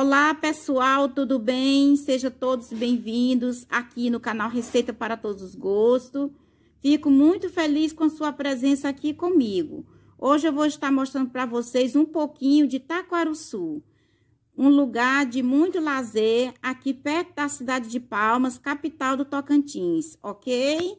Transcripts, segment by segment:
Olá, pessoal, tudo bem? Sejam todos bem-vindos aqui no canal Receita para Todos os Gostos. Fico muito feliz com sua presença aqui comigo. Hoje eu vou estar mostrando para vocês um pouquinho de Taquaruçu, um lugar de muito lazer aqui perto da cidade de Palmas, capital do Tocantins, ok?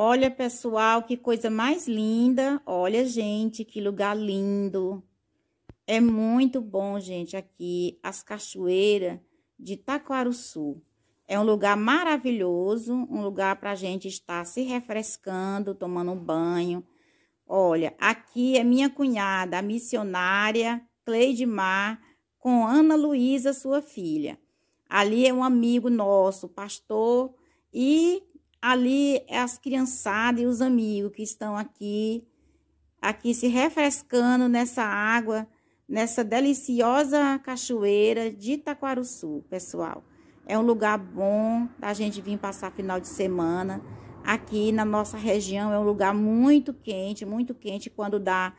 Olha, pessoal, que coisa mais linda. Olha, gente, que lugar lindo. É muito bom, gente, aqui as cachoeiras de Taquaruçu. É um lugar maravilhoso, um lugar para a gente estar se refrescando, tomando um banho. Olha, aqui é minha cunhada, a missionária Mar, com Ana Luísa, sua filha. Ali é um amigo nosso, pastor, e ali é as criançadas e os amigos que estão aqui, aqui se refrescando nessa água, nessa deliciosa cachoeira de Itaquaruçu, pessoal. É um lugar bom da gente vir passar final de semana. Aqui na nossa região é um lugar muito quente, muito quente quando dá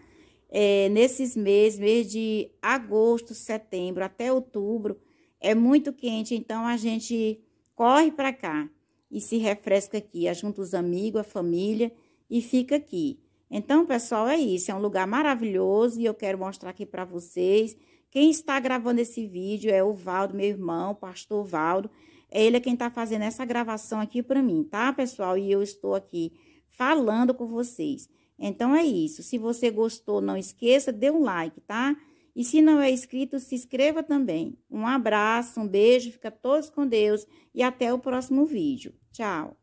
é, nesses meses, mês de agosto, setembro até outubro, é muito quente, então a gente corre para cá e se refresca aqui, ajunta é os amigos, a família e fica aqui. Então, pessoal, é isso, é um lugar maravilhoso e eu quero mostrar aqui para vocês. Quem está gravando esse vídeo é o Valdo, meu irmão, pastor Valdo. É ele é quem está fazendo essa gravação aqui para mim, tá, pessoal? E eu estou aqui falando com vocês. Então, é isso. Se você gostou, não esqueça, dê um like, tá? E se não é inscrito, se inscreva também. Um abraço, um beijo, fica todos com Deus e até o próximo vídeo. Tchau!